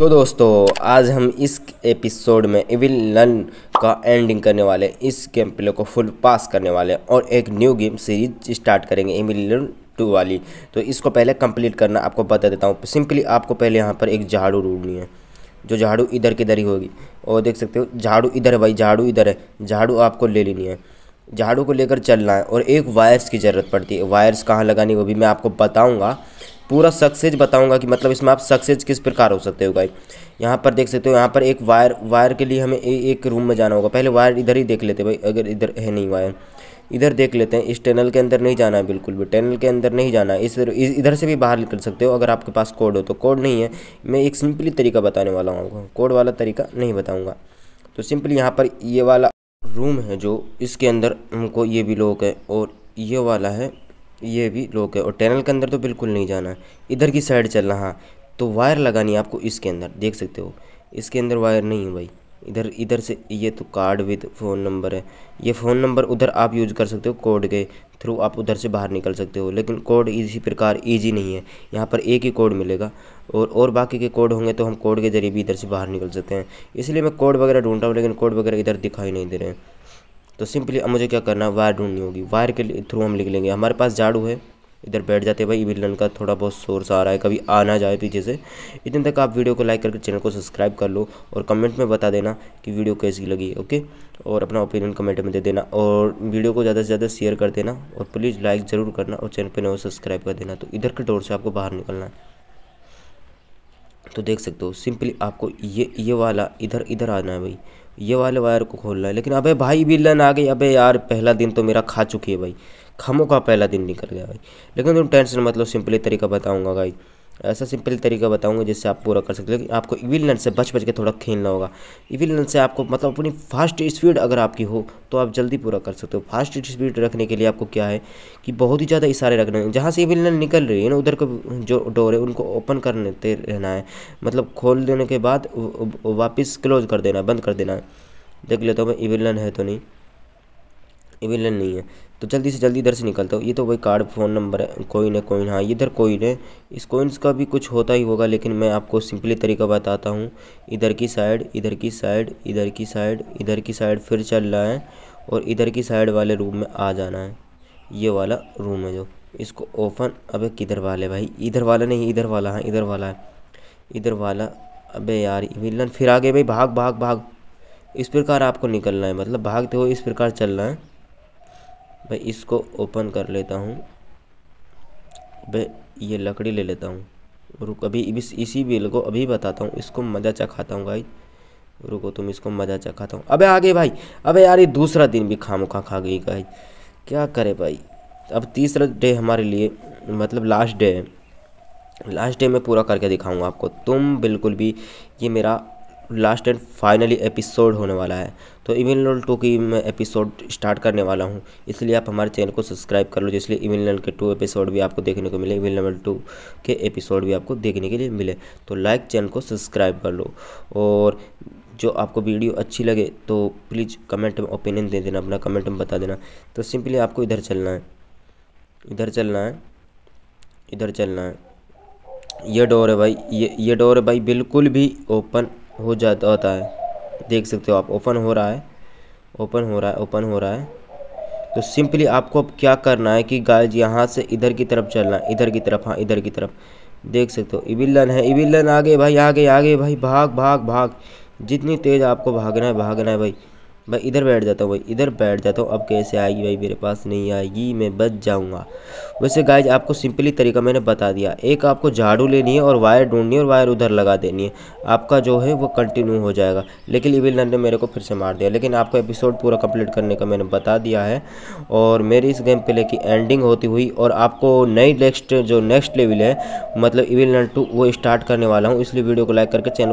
तो दोस्तों आज हम इस एपिसोड में इविल लन का एंडिंग करने वाले इस गेम प्ले को फुल पास करने वाले और एक न्यू गेम सीरीज स्टार्ट करेंगे इविल लन टू वाली तो इसको पहले कंप्लीट करना आपको बता देता हूँ सिंपली आपको पहले यहाँ पर एक झाड़ू ढूंढनी है जो झाड़ू इधर किधर ही होगी और देख सकते हो झाड़ू इधर है भाई झाड़ू इधर है झाड़ू आपको ले लेनी है झाड़ू को लेकर चलना है और एक वायर्स की ज़रूरत पड़ती है वायर्स कहाँ लगानी वो भी मैं आपको बताऊँगा पूरा सक्सेज बताऊंगा कि मतलब इसमें आप सक्सेज किस प्रकार हो सकते हो गाई यहाँ पर देख सकते हो यहाँ पर एक वायर वायर के लिए हमें ए, एक रूम में जाना होगा पहले वायर इधर ही देख लेते भाई अगर इधर है नहीं वायर इधर देख लेते हैं इस टनल के अंदर नहीं जाना है बिल्कुल भी टनल के अंदर नहीं जाना है इस इधर से भी बाहर निकल सकते हो अगर आपके पास कोड हो तो कोड नहीं है मैं एक सिंपली तरीका बताने वाला हूँ आपको कोड वाला तरीका नहीं बताऊँगा तो सिंपली यहाँ पर ये वाला रूम है जो इसके अंदर हमको ये भी लोग है और ये वाला है ये भी लॉक है और टनल के अंदर तो बिल्कुल नहीं जाना इधर की साइड चलना हाँ तो वायर लगानी है आपको इसके अंदर देख सकते हो इसके अंदर वायर नहीं है भाई इधर इधर से ये तो कार्ड विद फ़ोन नंबर है ये फ़ोन नंबर उधर आप यूज़ कर सकते हो कोड के थ्रू आप उधर से बाहर निकल सकते हो लेकिन कोड इसी प्रकार ईजी नहीं है यहाँ पर एक ही कोड मिलेगा और और बाकी के कोड होंगे तो हम कोड के ज़रिए भी इधर से बाहर निकल सकते हैं इसलिए मैं कोड वगैरह ढूंढ रहा हूँ लेकिन कोड वगैरह इधर दिखाई नहीं दे रहे हैं तो सिंपली अब मुझे क्या करना है वायर ढूंढनी होगी वायर के थ्रू हम लिख लेंगे हमारे पास झाड़ू है इधर बैठ जाते हैं भाई विलन का थोड़ा बहुत सोर्स आ रहा है कभी आ ना जाए पीछे से इतने तक आप वीडियो को लाइक करके चैनल को सब्सक्राइब कर लो और कमेंट में बता देना कि वीडियो कैसी लगी ओके और अपना ओपिनियन कमेंट में दे देना और वीडियो को ज़्यादा से ज़्यादा शेयर कर देना और प्लीज़ लाइक ज़रूर करना और चैनल पर नहीं सब्सक्राइब कर देना तो इधर के डोर से आपको बाहर निकलना है तो देख सकते हो सिंपली आपको ये ये वाला इधर इधर आना है भाई ये वाले वायर को खोल रहा है लेकिन अबे भाई विलन आ गई अबे यार पहला दिन तो मेरा खा चुकी है भाई खमों का पहला दिन निकल गया भाई लेकिन तुम टेंशन मतलब सिंपली तरीका बताऊँगा भाई ऐसा सिंपल तरीका बताऊंगा जिससे आप पूरा कर सकते हो लेकिन आपको इविल नट से बच बच के थोड़ा खेलना होगा इविल नट से आपको मतलब अपनी फास्ट स्पीड अगर आपकी हो तो आप जल्दी पूरा कर सकते हो फास्ट स्पीड रखने के लिए आपको क्या है कि बहुत ही ज़्यादा इशारे रखने हैं जहाँ से इविल नट निकल रही है ना उधर को जो डोर है उनको ओपन कर लेते रहना है मतलब खोल देने के बाद वापस क्लोज कर देना बंद कर देना है देख लेता हूँ मैं इविल नट है तो नहीं इविल नट नहीं है तो जल्दी से जल्दी इधर से निकलते हो ये तो वही कार्ड फ़ोन नंबर है कोइन है कोइन हाँ इधर कोइन है इस कोइंस का भी कुछ होता ही होगा लेकिन मैं आपको सिंपली तरीका बताता हूँ इधर की साइड इधर की साइड इधर की साइड इधर की साइड फिर चल रहा है और इधर की साइड वाले रूम में आ जाना है ये वाला रूम है जो इसको ओपन अबे किधर वाले भाई इधर वाला नहीं इधर वाला है हाँ, इधर वाला है इधर वाला अबे यार विलन फिर आगे भाई भाग भाग भाग इस प्रकार आपको निकलना है मतलब भागते हुए इस प्रकार चलना है मैं इसको ओपन कर लेता हूँ भाई ये लकड़ी ले लेता हूँ रुक अभी इस इसी बिल को अभी बताता हूँ इसको मज़ा चखाता हूँ भाई रुको तुम इसको मज़ा चखाता हूँ अबे आगे भाई अबे यार ये दूसरा दिन भी खाम खा गई भाई क्या करे भाई अब तीसरा डे हमारे लिए मतलब लास्ट डे है लास्ट डे मैं पूरा करके दिखाऊंगा आपको तुम बिल्कुल भी ये मेरा लास्ट एंड फाइनली एपिसोड होने वाला है तो इविन लोल टू की मैं एपिसोड स्टार्ट करने वाला हूँ इसलिए आप हमारे चैनल को सब्सक्राइब कर लो जिसलिए इविल लोल के टू एपिसोड भी आपको देखने को मिले इविन नल टू के एपिसोड भी आपको देखने के लिए मिले तो लाइक चैनल को सब्सक्राइब कर लो और जो आपको वीडियो अच्छी लगे तो प्लीज़ कमेंट में ओपिनियन दे देना अपना कमेंट में बता देना तो सिंपली आपको इधर चलना है इधर चलना है इधर चलना है ये डोर है भाई ये ये डोर है भाई बिल्कुल भी ओपन हो जाता तो होता है देख सकते हो आप ओपन हो रहा है ओपन हो रहा है ओपन हो रहा है तो सिंपली आपको अब क्या करना है कि गाइज यहाँ से इधर की तरफ चलना है इधर की तरफ हाँ इधर की तरफ देख सकते हो इविलन है इविलन आगे भाई आगे आगे भाई भाग भाग भाग जितनी तेज़ आपको भागना है भागना है भाई मैं इधर बैठ जाता हूँ भाई इधर बैठ जाता हूँ अब कैसे आएगी भाई मेरे पास नहीं आएगी मैं बच जाऊँगा वैसे गाइज आपको सिंपली तरीका मैंने बता दिया एक आपको झाड़ू लेनी है और वायर ढूंढनी है और वायर उधर लगा देनी है आपका जो है वो कंटिन्यू हो जाएगा लेकिन इविल नन ने मेरे को फिर से मार दिया लेकिन आपको एपिसोड पूरा कम्प्लीट करने का मैंने बता दिया है और मेरी इस गेम प्ले की एंडिंग होती हुई और आपको नई नेक्स्ट जो नेक्स्ट लेवल है मतलब इविल नन टू वो स्टार्ट करने वाला हूँ इसलिए वीडियो को लाइक करके चैनल